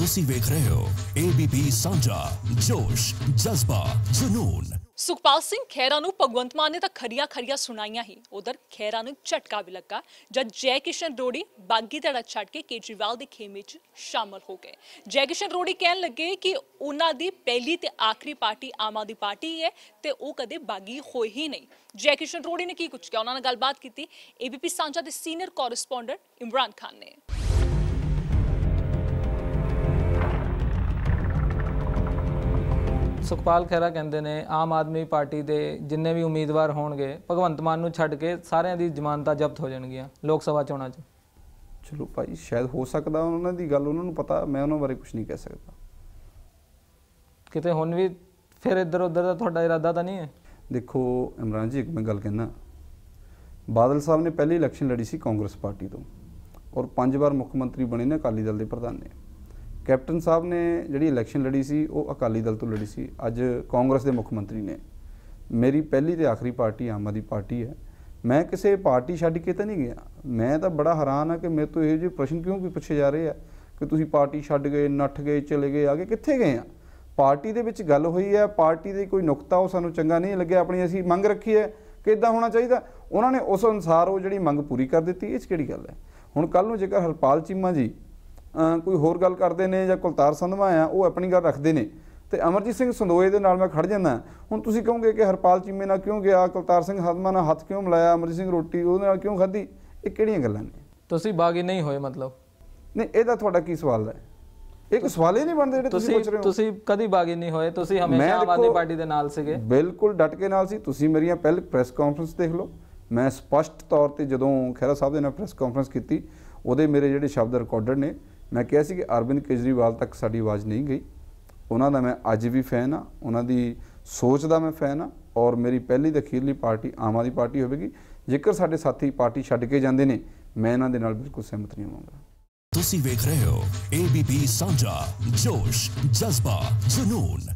ਤੁਸੀਂ ਵੇਖ ਰਹੇ ਹੋ ABP ਸਾਂਝਾ ਜੋਸ਼ ਜਜ਼ਬਾ ਜਨੂਨ ਸੁਖਪਾਲ ਸਿੰਘ ਖੈਰਾ ਨੂੰ ਭਗਵੰਤ ਮਾਨ ਨੇ ਤਾਂ ਖਰੀਆਂ ਖਰੀਆਂ ਸੁਣਾਈਆਂ ਹੀ ਉਧਰ ਖੈਰਾ ਨੂੰ ਝਟਕਾ ਵੀ ਲੱਗਾ ਜਦ ਜੈ ਕਿਸ਼ਨ ਰੋੜੀ ਬਾਗੀ ਧੜਾ ਛੱਡ ਕੇ ਕੇਜਰੀਵਾਲ ਦੇ ਖੇਮੇ 'ਚ ਸ਼ਾਮਲ ਹੋ ਗਏ ਜੈ ਕਿਸ਼ਨ ਰੋੜੀ ਕਹਿਣ ਲੱਗੇ ਕਿ ਉਹਨਾਂ ਦੀ ਪਹਿਲੀ ਤੇ ਆਖਰੀ ਪਾਰਟੀ ਆਮ ਆਦਮੀ ਪਾਰਟੀ ਹੈ ਤੇ ਉਹ ਕਦੇ ਬਾਗੀ ਹੋਈ ਹੀ ਨਹੀਂ ਜੈ ਕਿਸ਼ਨ ਰੋੜੀ ਨੇ ਕੀ ਕੁਝ ਕਿਹਾ ਉਹਨਾਂ ਨਾਲ ਗੱਲਬਾਤ ਕੀਤੀ ਏਬੀਪੀ ਸਾਂਝਾ ਦੇ ਸੀਨੀਅਰ ਕੋਰਸਪੋਂਡੈਂਟ ਇਮਰਾਨ ਖਾਨ ਨੇ ਸੁਖਪਾਲ ਖੈਰਾ ਕਹਿੰਦੇ ਨੇ ਆਮ ਆਦਮੀ ਪਾਰਟੀ ਦੇ ਜਿੰਨੇ ਵੀ ਉਮੀਦਵਾਰ ਹੋਣਗੇ ਭਗਵੰਤ ਮਾਨ ਨੂੰ ਛੱਡ ਕੇ ਸਾਰਿਆਂ ਦੀ ਜ਼ਮਾਨਤਾਂ ਜ਼ਬਤ ਹੋ ਜਾਣਗੀਆਂ ਲੋਕ ਸਭਾ ਚੋਣਾਂ 'ਚ ਚਲੋ ਭਾਈ ਸ਼ਾਇਦ ਹੋ ਸਕਦਾ ਉਹਨਾਂ ਦੀ ਗੱਲ ਉਹਨਾਂ ਨੂੰ ਪਤਾ ਮੈਂ ਉਹਨਾਂ ਬਾਰੇ ਕੁਝ ਨਹੀਂ ਕਹਿ ਸਕਦਾ ਕਿਤੇ ਹੁਣ ਵੀ ਫਿਰ ਇੱਧਰ ਉੱਧਰ ਦਾ ਤੁਹਾਡਾ ਇਰਾਦਾ ਤਾਂ ਨਹੀਂ ਹੈ ਦੇਖੋ ਇਮਰਾਨ ਜੀ ਇੱਕ ਮੈਂ ਗੱਲ ਕਹਿਣਾ ਬਾਦਲ ਸਾਹਿਬ ਨੇ ਪਹਿਲੀ ਇਲੈਕਸ਼ਨ ਲੜੀ ਸੀ ਕਾਂਗਰਸ ਪਾਰਟੀ ਤੋਂ ਔਰ ਪੰਜ ਵਾਰ ਮੁੱਖ ਮੰਤਰੀ ਬਣੇ ਨੇ ਅਕਾਲੀ ਦਲ ਦੇ ਪ੍ਰਧਾਨ ਨੇ ਕੈਪਟਨ ਸਾਹਿਬ ਨੇ ਜਿਹੜੀ ਇਲੈਕਸ਼ਨ ਲੜੀ ਸੀ ਉਹ ਅਕਾਲੀ ਦਲ ਤੋਂ ਲੜੀ ਸੀ ਅੱਜ ਕਾਂਗਰਸ ਦੇ ਮੁੱਖ ਮੰਤਰੀ ਨੇ ਮੇਰੀ ਪਹਿਲੀ ਤੇ ਆਖਰੀ ਪਾਰਟੀ ਆਮ ਆਦੀ ਪਾਰਟੀ ਹੈ ਮੈਂ ਕਿਸੇ ਪਾਰਟੀ ਛੱਡ ਕੇ ਤਾਂ ਨਹੀਂ ਗਿਆ ਮੈਂ ਤਾਂ ਬੜਾ ਹੈਰਾਨ ਆ ਕਿ ਮੇਰੇ ਤੋਂ ਇਹੋ ਜਿਹੇ ਪ੍ਰਸ਼ਨ ਕਿਉਂ ਵੀ ਪੁੱਛੇ ਜਾ ਰਹੇ ਆ ਕਿ ਤੁਸੀਂ ਪਾਰਟੀ ਛੱਡ ਗਏ ਨੱਠ ਗਏ ਚਲੇ ਗਏ ਆਗੇ ਕਿੱਥੇ ਗਏ ਆ ਪਾਰਟੀ ਦੇ ਵਿੱਚ ਗੱਲ ਹੋਈ ਹੈ ਪਾਰਟੀ ਦੇ ਕੋਈ ਨੁਕਤਾ ਉਹ ਸਾਨੂੰ ਚੰਗਾ ਨਹੀਂ ਲੱਗਿਆ ਆਪਣੀ ਅਸੀਂ ਮੰਗ ਰੱਖੀ ਹੈ ਕਿ ਇਦਾਂ ਹੋਣਾ ਚਾਹੀਦਾ ਉਹਨਾਂ ਨੇ ਉਸ ਅਨਸਾਰ ਉਹ ਜਿਹੜੀ ਮੰਗ ਪੂਰੀ ਕਰ ਦਿੱਤੀ ਇਹ ਚ ਕਿਹੜੀ ਗੱਲ ਹੈ ਹੁਣ ਕੱਲ ਨੂੰ ਜੇਕਰ ਹਰਪਾਲ ਚੀਮਾ ਜੀ ਕੋਈ ਹੋਰ ਗੱਲ ਕਰਦੇ ਨੇ ਜਾਂ ਕੁਲਤਾਰ ਸੰਧਵਾ ਆ ਉਹ ਆਪਣੀ ਗੱਲ ਰੱਖਦੇ ਨੇ ਤੇ ਅਮਰਜੀਤ ਸਿੰਘ ਸੰਦੋਏ ਦੇ ਨਾਲ ਮੈਂ ਖੜ ਜਾਂਦਾ ਹੁਣ ਤੁਸੀਂ ਕਹੋਗੇ ਕਿ ਹਰਪਾਲ ਚੀਮੇ ਨਾਲ ਕਿਉਂ ਗਿਆ ਕੁਲਤਾਰ ਸਿੰਘ ਹਦਮਾ ਨਾਲ ਹੱਥ ਕਿਉਂ ਮਿਲਾਇਆ ਅਮਰਜੀਤ ਸਿੰਘ ਰੋਟੀ ਉਹਦੇ ਨਾਲ ਕਿਉਂ ਖਾਧੀ ਇਹ ਕਿਹੜੀਆਂ ਗੱਲਾਂ ਨੇ ਤੁਸੀਂ ਬਾਗੀ ਨਹੀਂ ਹੋਏ ਮਤਲਬ ਨਹੀਂ ਇਹਦਾ ਤੁਹਾਡਾ ਕੀ ਸਵਾਲ ਹੈ ਇਹ ਕੋਈ ਸਵਾਲ ਹੀ ਨਹੀਂ ਬਣਦੇ ਜਿਹੜੇ ਤੁਸੀਂ ਪੁੱਛ ਰਹੇ ਹੋ ਤੁਸੀਂ ਕਦੀ ਬਾਗੀ ਨਹੀਂ ਹੋਏ ਤੁਸੀਂ ਹਮੇਸ਼ਾ ਆਮ ਆਦਮੀ ਪਾਰਟੀ ਦੇ ਨਾਲ ਸੀਗੇ ਬਿਲਕੁਲ ਡਟ ਕੇ ਨਾਲ ਸੀ ਤੁਸੀਂ ਮੇਰੀਆਂ ਪਹਿਲ ਪ੍ਰੈਸ ਕਾਨਫਰੰਸ ਦੇਖ ਲਓ ਮੈਂ ਸਪਸ਼ਟ ਤੌਰ ਤੇ ਜਦੋਂ ਖੈਰਾ ਸਾਹਿਬ ਦੇ ਨਾਲ ਪ੍ਰੈਸ ਕਾਨਫਰੰਸ ਕੀਤੀ ਉਹਦੇ ਮੇਰੇ ਜਿਹੜੇ ਸ਼ਬਦ ਰਿਕਾਰਡਡ ਨੇ ਮੈਂ ਕਿਹਾ ਸੀ ਕਿ ਅਰਵਿੰਦ ਕੇਜਰੀਵਾਲ ਤੱਕ ਸਾਡੀ ਆਵਾਜ਼ ਨਹੀਂ ਗਈ ਉਹਨਾਂ ਦਾ ਮੈਂ ਅੱਜ ਵੀ ਫੈਨ ਆ ਉਹਨਾਂ ਦੀ ਸੋਚ ਦਾ ਮੈਂ ਫੈਨ ਆ ਔਰ ਮੇਰੀ ਪਹਿਲੀ ਤੇ ਅਖੀਰਲੀ ਪਾਰਟੀ ਆਮ ਆਦਮੀ ਪਾਰਟੀ ਹੋਵੇਗੀ ਜੇਕਰ ਸਾਡੇ ਸਾਥੀ ਪਾਰਟੀ ਛੱਡ ਕੇ ਜਾਂਦੇ ਨੇ ਮੈਂ ਇਹਨਾਂ ਦੇ ਨਾਲ ਬਿਲਕੁਲ ਸਹਿਮਤ ਨਹੀਂ ਹੋਵਾਂਗਾ ਤੁਸੀਂ ਵੇਖ ਰਹੇ ਹੋ ਏਬੀਪੀ ਸਾਂਝਾ ਜੋਸ਼ ਜਜ਼ਬਾ ਜਨੂਨ